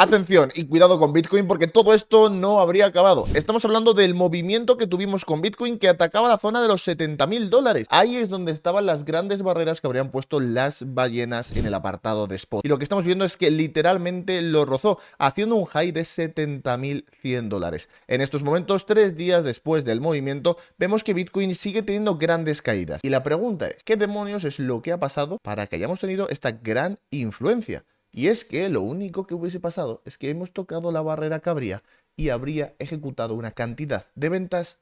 Atención y cuidado con Bitcoin porque todo esto no habría acabado. Estamos hablando del movimiento que tuvimos con Bitcoin que atacaba la zona de los 70.000 mil dólares. Ahí es donde estaban las grandes barreras que habrían puesto las ballenas en el apartado de spot. Y lo que estamos viendo es que literalmente lo rozó haciendo un high de 70.100 mil dólares. En estos momentos, tres días después del movimiento, vemos que Bitcoin sigue teniendo grandes caídas. Y la pregunta es, ¿qué demonios es lo que ha pasado para que hayamos tenido esta gran influencia? Y es que lo único que hubiese pasado es que hemos tocado la barrera que habría y habría ejecutado una cantidad de ventas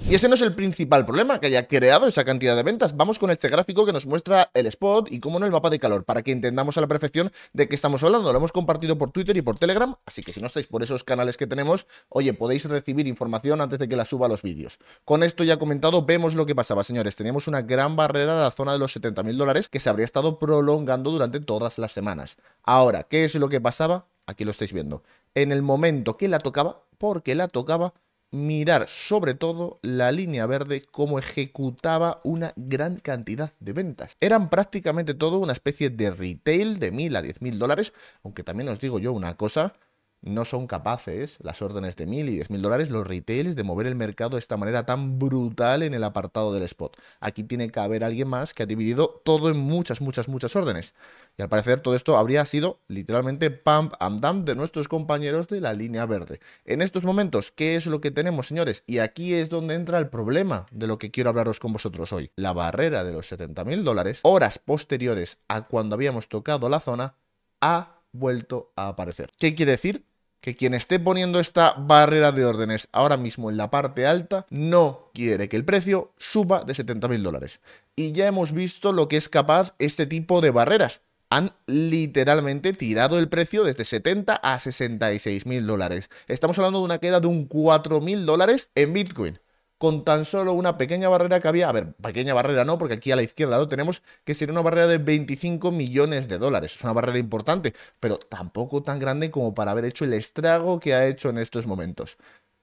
y ese no es el principal problema que haya creado esa cantidad de ventas. Vamos con este gráfico que nos muestra el spot y cómo no el mapa de calor, para que entendamos a la perfección de qué estamos hablando. Lo hemos compartido por Twitter y por Telegram, así que si no estáis por esos canales que tenemos, oye, podéis recibir información antes de que la suba a los vídeos. Con esto ya comentado, vemos lo que pasaba, señores. Teníamos una gran barrera en la zona de los 70.000 dólares que se habría estado prolongando durante todas las semanas. Ahora, ¿qué es lo que pasaba? Aquí lo estáis viendo. En el momento que la tocaba, porque la tocaba, mirar sobre todo la línea verde como ejecutaba una gran cantidad de ventas. Eran prácticamente todo una especie de retail de 1000 a 10.000 dólares, aunque también os digo yo una cosa, no son capaces, las órdenes de mil y diez mil dólares, los retails, de mover el mercado de esta manera tan brutal en el apartado del spot. Aquí tiene que haber alguien más que ha dividido todo en muchas, muchas, muchas órdenes. Y al parecer todo esto habría sido literalmente pump and dump de nuestros compañeros de la línea verde. En estos momentos, ¿qué es lo que tenemos, señores? Y aquí es donde entra el problema de lo que quiero hablaros con vosotros hoy. La barrera de los 70.000 mil dólares, horas posteriores a cuando habíamos tocado la zona, ha vuelto a aparecer. ¿Qué quiere decir? que quien esté poniendo esta barrera de órdenes ahora mismo en la parte alta no quiere que el precio suba de 70.000 dólares. Y ya hemos visto lo que es capaz este tipo de barreras. Han literalmente tirado el precio desde 70 a mil dólares. Estamos hablando de una queda de un mil dólares en Bitcoin con tan solo una pequeña barrera que había, a ver, pequeña barrera no, porque aquí a la izquierda lo tenemos, que sería una barrera de 25 millones de dólares. Es una barrera importante, pero tampoco tan grande como para haber hecho el estrago que ha hecho en estos momentos.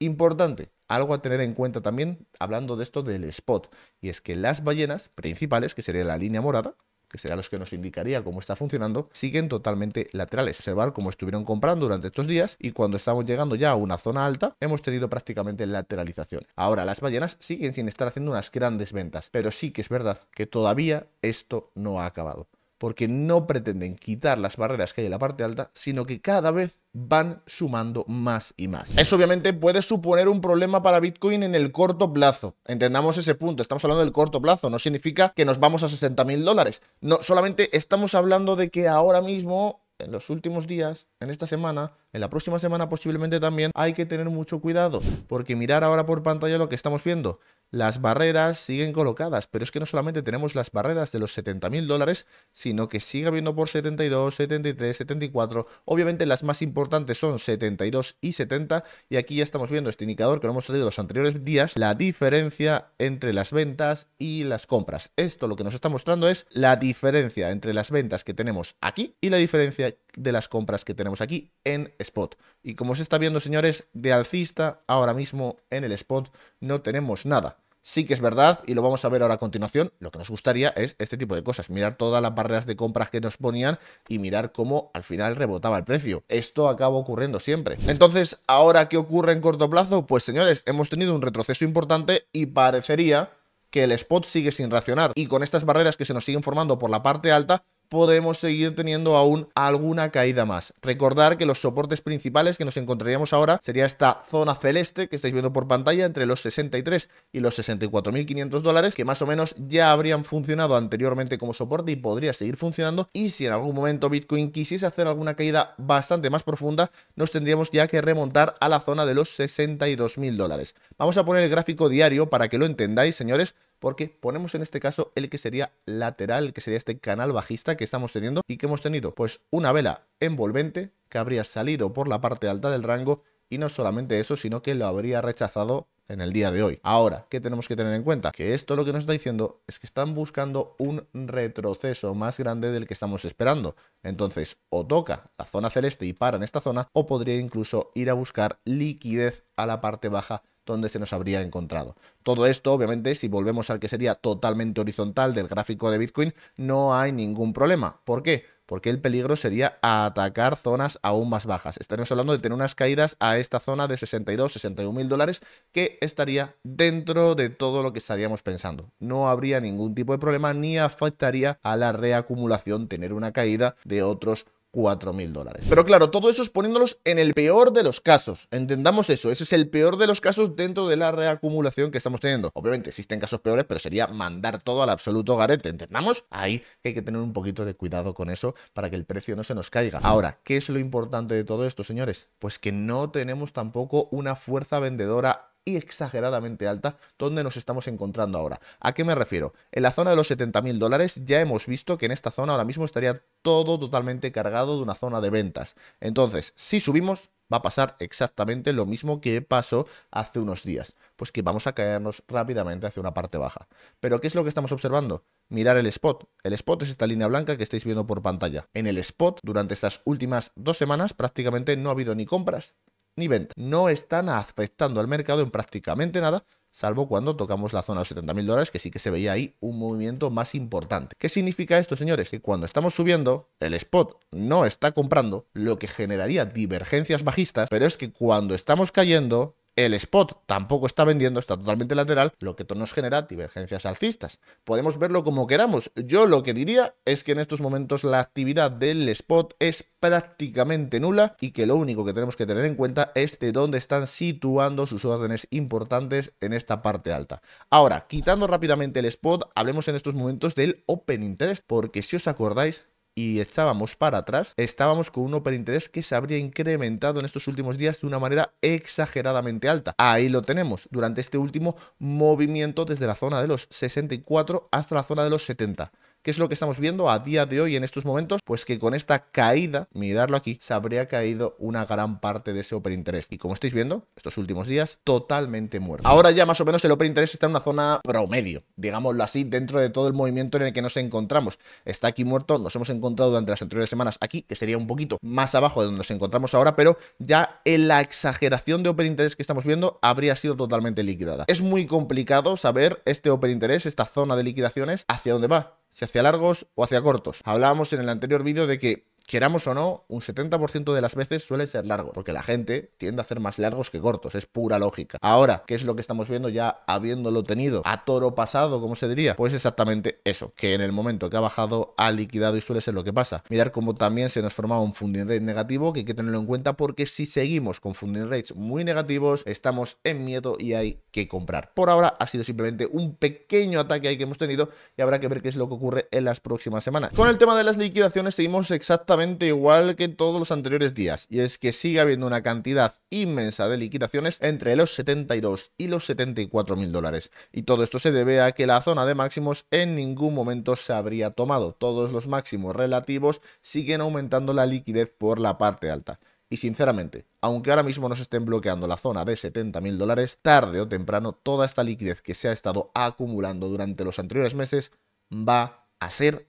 Importante, algo a tener en cuenta también hablando de esto del spot, y es que las ballenas principales, que sería la línea morada, que serán los que nos indicaría cómo está funcionando, siguen totalmente laterales. Observar cómo estuvieron comprando durante estos días y cuando estamos llegando ya a una zona alta, hemos tenido prácticamente lateralización. Ahora, las ballenas siguen sin estar haciendo unas grandes ventas, pero sí que es verdad que todavía esto no ha acabado porque no pretenden quitar las barreras que hay en la parte alta, sino que cada vez van sumando más y más. Eso obviamente puede suponer un problema para Bitcoin en el corto plazo. Entendamos ese punto, estamos hablando del corto plazo, no significa que nos vamos a 60 mil dólares. No, solamente estamos hablando de que ahora mismo en los últimos días, en esta semana, en la próxima semana posiblemente también, hay que tener mucho cuidado, porque mirar ahora por pantalla lo que estamos viendo. Las barreras siguen colocadas, pero es que no solamente tenemos las barreras de los 70.000 dólares, sino que sigue habiendo por 72, 73, 74. Obviamente las más importantes son 72 y 70, y aquí ya estamos viendo este indicador que lo hemos tenido los anteriores días, la diferencia entre las ventas y las compras. Esto lo que nos está mostrando es la diferencia entre las ventas que tenemos aquí y la diferencia de las compras que tenemos aquí en spot. Y como se está viendo, señores, de alcista ahora mismo en el spot no tenemos nada. Sí que es verdad, y lo vamos a ver ahora a continuación, lo que nos gustaría es este tipo de cosas, mirar todas las barreras de compras que nos ponían y mirar cómo al final rebotaba el precio. Esto acaba ocurriendo siempre. Entonces, ¿ahora qué ocurre en corto plazo? Pues señores, hemos tenido un retroceso importante y parecería que el spot sigue sin racionar. y con estas barreras que se nos siguen formando por la parte alta podemos seguir teniendo aún alguna caída más. Recordar que los soportes principales que nos encontraríamos ahora sería esta zona celeste que estáis viendo por pantalla entre los 63 y los 64.500 dólares que más o menos ya habrían funcionado anteriormente como soporte y podría seguir funcionando y si en algún momento Bitcoin quisiese hacer alguna caída bastante más profunda nos tendríamos ya que remontar a la zona de los 62.000 dólares. Vamos a poner el gráfico diario para que lo entendáis señores porque ponemos en este caso el que sería lateral, que sería este canal bajista que estamos teniendo y que hemos tenido pues una vela envolvente que habría salido por la parte alta del rango y no solamente eso, sino que lo habría rechazado en el día de hoy. Ahora, ¿qué tenemos que tener en cuenta? Que esto lo que nos está diciendo es que están buscando un retroceso más grande del que estamos esperando. Entonces, o toca la zona celeste y para en esta zona, o podría incluso ir a buscar liquidez a la parte baja donde se nos habría encontrado. Todo esto, obviamente, si volvemos al que sería totalmente horizontal del gráfico de Bitcoin, no hay ningún problema. ¿Por qué? Porque el peligro sería atacar zonas aún más bajas. Estaremos hablando de tener unas caídas a esta zona de 62, 61 mil dólares, que estaría dentro de todo lo que estaríamos pensando. No habría ningún tipo de problema ni afectaría a la reacumulación tener una caída de otros 4.000 dólares. Pero claro, todo eso es poniéndolos en el peor de los casos. Entendamos eso, ese es el peor de los casos dentro de la reacumulación que estamos teniendo. Obviamente existen casos peores, pero sería mandar todo al absoluto garete, ¿entendamos? Ahí hay que tener un poquito de cuidado con eso para que el precio no se nos caiga. Ahora, ¿qué es lo importante de todo esto, señores? Pues que no tenemos tampoco una fuerza vendedora exageradamente alta donde nos estamos encontrando ahora. ¿A qué me refiero? En la zona de los 70.000 dólares ya hemos visto que en esta zona ahora mismo estaría todo totalmente cargado de una zona de ventas. Entonces, si subimos, va a pasar exactamente lo mismo que pasó hace unos días. Pues que vamos a caernos rápidamente hacia una parte baja. Pero ¿qué es lo que estamos observando? mirar el spot. El spot es esta línea blanca que estáis viendo por pantalla. En el spot, durante estas últimas dos semanas, prácticamente no ha habido ni compras ni venta. No están afectando al mercado en prácticamente nada, salvo cuando tocamos la zona de 70.000 dólares, que sí que se veía ahí un movimiento más importante. ¿Qué significa esto, señores? Que cuando estamos subiendo, el spot no está comprando, lo que generaría divergencias bajistas, pero es que cuando estamos cayendo, el spot tampoco está vendiendo, está totalmente lateral, lo que nos genera divergencias alcistas. Podemos verlo como queramos. Yo lo que diría es que en estos momentos la actividad del spot es prácticamente nula y que lo único que tenemos que tener en cuenta es de dónde están situando sus órdenes importantes en esta parte alta. Ahora, quitando rápidamente el spot, hablemos en estos momentos del Open Interest, porque si os acordáis, y estábamos para atrás, estábamos con un interés que se habría incrementado en estos últimos días de una manera exageradamente alta. Ahí lo tenemos, durante este último movimiento desde la zona de los 64 hasta la zona de los 70. ¿Qué es lo que estamos viendo a día de hoy en estos momentos? Pues que con esta caída, mirarlo aquí, se habría caído una gran parte de ese open interés. Y como estáis viendo, estos últimos días, totalmente muerto. Ahora ya más o menos el open interest está en una zona promedio, digámoslo así, dentro de todo el movimiento en el que nos encontramos. Está aquí muerto, nos hemos encontrado durante las anteriores semanas aquí, que sería un poquito más abajo de donde nos encontramos ahora, pero ya en la exageración de open interés que estamos viendo habría sido totalmente liquidada. Es muy complicado saber este open interés, esta zona de liquidaciones, hacia dónde va si hacia largos o hacia cortos. Hablábamos en el anterior vídeo de que queramos o no, un 70% de las veces suele ser largo, porque la gente tiende a hacer más largos que cortos, es pura lógica. Ahora, ¿qué es lo que estamos viendo ya habiéndolo tenido a toro pasado, como se diría? Pues exactamente eso, que en el momento que ha bajado ha liquidado y suele ser lo que pasa. Mirar cómo también se nos formaba un funding rate negativo, que hay que tenerlo en cuenta porque si seguimos con funding rates muy negativos, estamos en miedo y hay que comprar. Por ahora ha sido simplemente un pequeño ataque ahí que hemos tenido y habrá que ver qué es lo que ocurre en las próximas semanas. Con el tema de las liquidaciones seguimos exactamente igual que todos los anteriores días, y es que sigue habiendo una cantidad inmensa de liquidaciones entre los 72 y los 74 mil dólares. Y todo esto se debe a que la zona de máximos en ningún momento se habría tomado. Todos los máximos relativos siguen aumentando la liquidez por la parte alta. Y sinceramente, aunque ahora mismo nos estén bloqueando la zona de 70 mil dólares, tarde o temprano toda esta liquidez que se ha estado acumulando durante los anteriores meses va a ser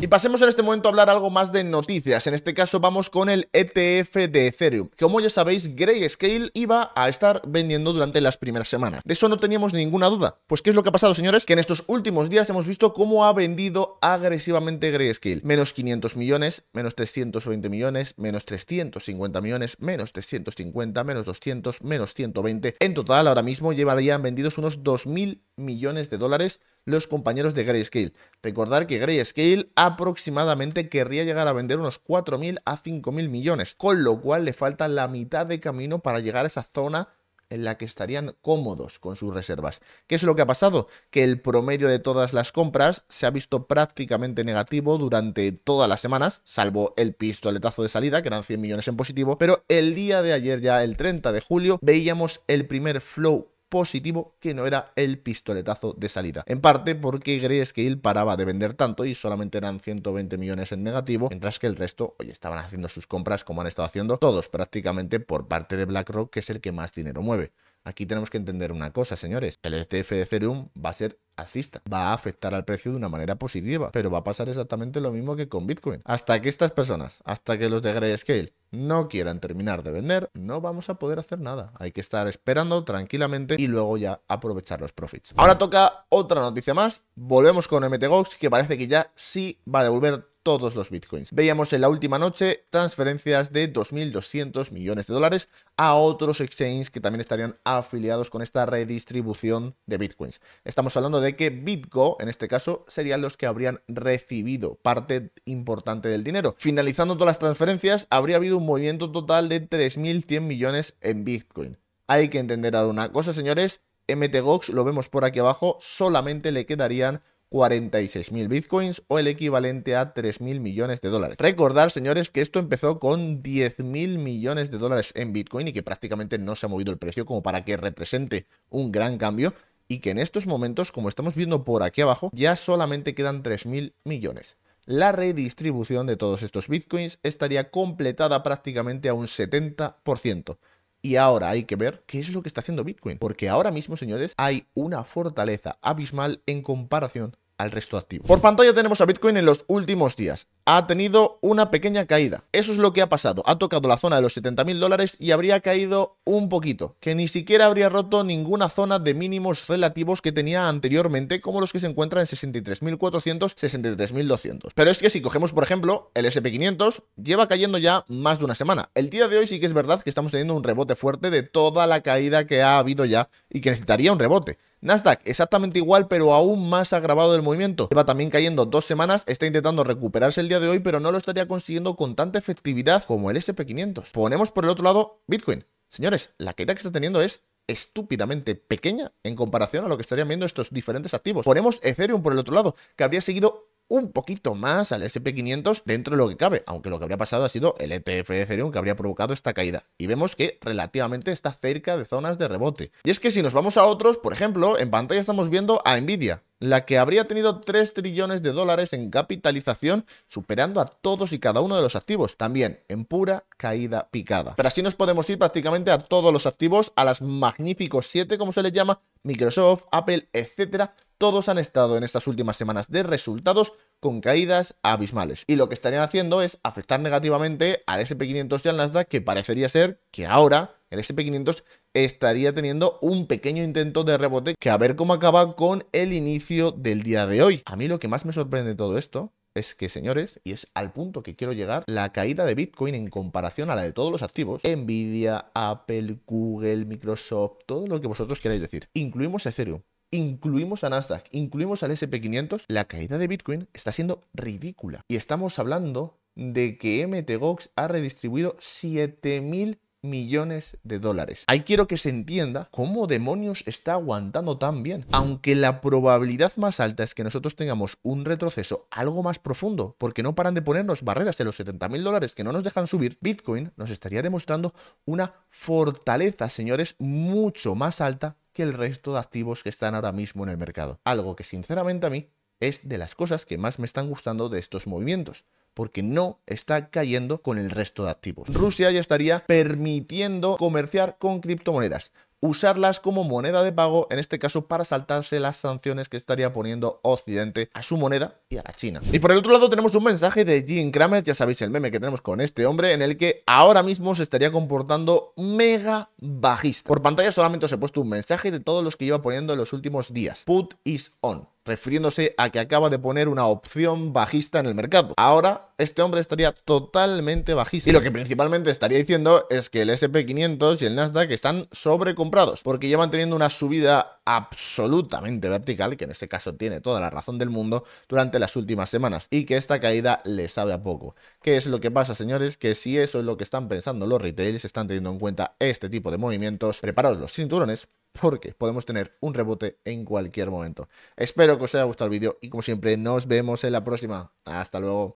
y pasemos en este momento a hablar algo más de noticias. En este caso vamos con el ETF de Ethereum. Como ya sabéis, Grayscale iba a estar vendiendo durante las primeras semanas. De eso no teníamos ninguna duda. Pues ¿qué es lo que ha pasado, señores? Que en estos últimos días hemos visto cómo ha vendido agresivamente Grayscale. Menos 500 millones, menos 320 millones, menos 350 millones, menos 350, menos 200, menos 120. En total, ahora mismo llevarían vendidos unos 2.000 millones de dólares los compañeros de Grayscale. Recordar que Grayscale aproximadamente querría llegar a vender unos 4.000 a 5.000 millones, con lo cual le falta la mitad de camino para llegar a esa zona en la que estarían cómodos con sus reservas. ¿Qué es lo que ha pasado? Que el promedio de todas las compras se ha visto prácticamente negativo durante todas las semanas, salvo el pistoletazo de salida, que eran 100 millones en positivo, pero el día de ayer, ya el 30 de julio, veíamos el primer flow positivo que no era el pistoletazo de salida. En parte porque él paraba de vender tanto y solamente eran 120 millones en negativo, mientras que el resto, hoy estaban haciendo sus compras como han estado haciendo todos prácticamente por parte de BlackRock, que es el que más dinero mueve. Aquí tenemos que entender una cosa, señores. El ETF de Ethereum va a ser alcista. Va a afectar al precio de una manera positiva, pero va a pasar exactamente lo mismo que con Bitcoin. Hasta que estas personas, hasta que los de Grayscale no quieran terminar de vender, no vamos a poder hacer nada. Hay que estar esperando tranquilamente y luego ya aprovechar los profits. Ahora toca otra noticia más. Volvemos con MTGOX que parece que ya sí va a devolver todos los bitcoins. Veíamos en la última noche transferencias de 2.200 millones de dólares a otros exchanges que también estarían afiliados con esta redistribución de bitcoins. Estamos hablando de que BitGo, en este caso, serían los que habrían recibido parte importante del dinero. Finalizando todas las transferencias, habría habido un movimiento total de 3.100 millones en bitcoin. Hay que entender ahora una cosa, señores, MTGOX, lo vemos por aquí abajo, solamente le quedarían 46.000 bitcoins o el equivalente a 3.000 millones de dólares. Recordar, señores, que esto empezó con 10.000 millones de dólares en bitcoin y que prácticamente no se ha movido el precio como para que represente un gran cambio y que en estos momentos, como estamos viendo por aquí abajo, ya solamente quedan 3.000 millones. La redistribución de todos estos bitcoins estaría completada prácticamente a un 70%. Y ahora hay que ver qué es lo que está haciendo Bitcoin. Porque ahora mismo, señores, hay una fortaleza abismal en comparación al resto activo. Por pantalla tenemos a Bitcoin en los últimos días. Ha tenido una pequeña caída. Eso es lo que ha pasado. Ha tocado la zona de los 70.000 dólares y habría caído un poquito. Que ni siquiera habría roto ninguna zona de mínimos relativos que tenía anteriormente, como los que se encuentran en 63.400, 63.200. Pero es que si cogemos, por ejemplo, el SP500, lleva cayendo ya más de una semana. El día de hoy sí que es verdad que estamos teniendo un rebote fuerte de toda la caída que ha habido ya y que necesitaría un rebote. Nasdaq exactamente igual, pero aún más agravado del movimiento. Lleva también cayendo dos semanas, está intentando recuperarse el día de hoy, pero no lo estaría consiguiendo con tanta efectividad como el SP500. Ponemos por el otro lado Bitcoin. Señores, la caída que está teniendo es estúpidamente pequeña en comparación a lo que estarían viendo estos diferentes activos. Ponemos Ethereum por el otro lado, que habría seguido un poquito más al SP500 dentro de lo que cabe, aunque lo que habría pasado ha sido el ETF de Ethereum que habría provocado esta caída. Y vemos que relativamente está cerca de zonas de rebote. Y es que si nos vamos a otros, por ejemplo, en pantalla estamos viendo a Nvidia, la que habría tenido 3 trillones de dólares en capitalización, superando a todos y cada uno de los activos, también en pura caída picada. Pero así nos podemos ir prácticamente a todos los activos, a las magníficos 7, como se les llama, Microsoft, Apple, etcétera, todos han estado en estas últimas semanas de resultados con caídas abismales. Y lo que estarían haciendo es afectar negativamente al SP500 y al Nasdaq, que parecería ser que ahora el SP500 estaría teniendo un pequeño intento de rebote que a ver cómo acaba con el inicio del día de hoy. A mí lo que más me sorprende de todo esto es que, señores, y es al punto que quiero llegar, la caída de Bitcoin en comparación a la de todos los activos, Nvidia, Apple, Google, Microsoft, todo lo que vosotros queráis decir, incluimos Ethereum, incluimos a Nasdaq, incluimos al SP500, la caída de Bitcoin está siendo ridícula. Y estamos hablando de que MTGOX ha redistribuido 7.000 millones de dólares. Ahí quiero que se entienda cómo demonios está aguantando tan bien. Aunque la probabilidad más alta es que nosotros tengamos un retroceso algo más profundo, porque no paran de ponernos barreras en los 70 mil dólares que no nos dejan subir, Bitcoin nos estaría demostrando una fortaleza, señores, mucho más alta que el resto de activos que están ahora mismo en el mercado. Algo que sinceramente a mí es de las cosas que más me están gustando de estos movimientos porque no está cayendo con el resto de activos. Rusia ya estaría permitiendo comerciar con criptomonedas usarlas como moneda de pago, en este caso para saltarse las sanciones que estaría poniendo Occidente a su moneda y a la China. Y por el otro lado tenemos un mensaje de Jim Kramer. ya sabéis el meme que tenemos con este hombre, en el que ahora mismo se estaría comportando mega bajista. Por pantalla solamente os he puesto un mensaje de todos los que iba poniendo en los últimos días. Put is on refiriéndose a que acaba de poner una opción bajista en el mercado. Ahora este hombre estaría totalmente bajísimo. Y lo que principalmente estaría diciendo es que el SP500 y el Nasdaq están sobrecomprados, porque llevan teniendo una subida absolutamente vertical, que en este caso tiene toda la razón del mundo, durante las últimas semanas, y que esta caída le sabe a poco. ¿Qué es lo que pasa, señores? Que si eso es lo que están pensando los retailers, están teniendo en cuenta este tipo de movimientos, preparados los cinturones, porque podemos tener un rebote en cualquier momento. Espero que os haya gustado el vídeo y como siempre nos vemos en la próxima. Hasta luego.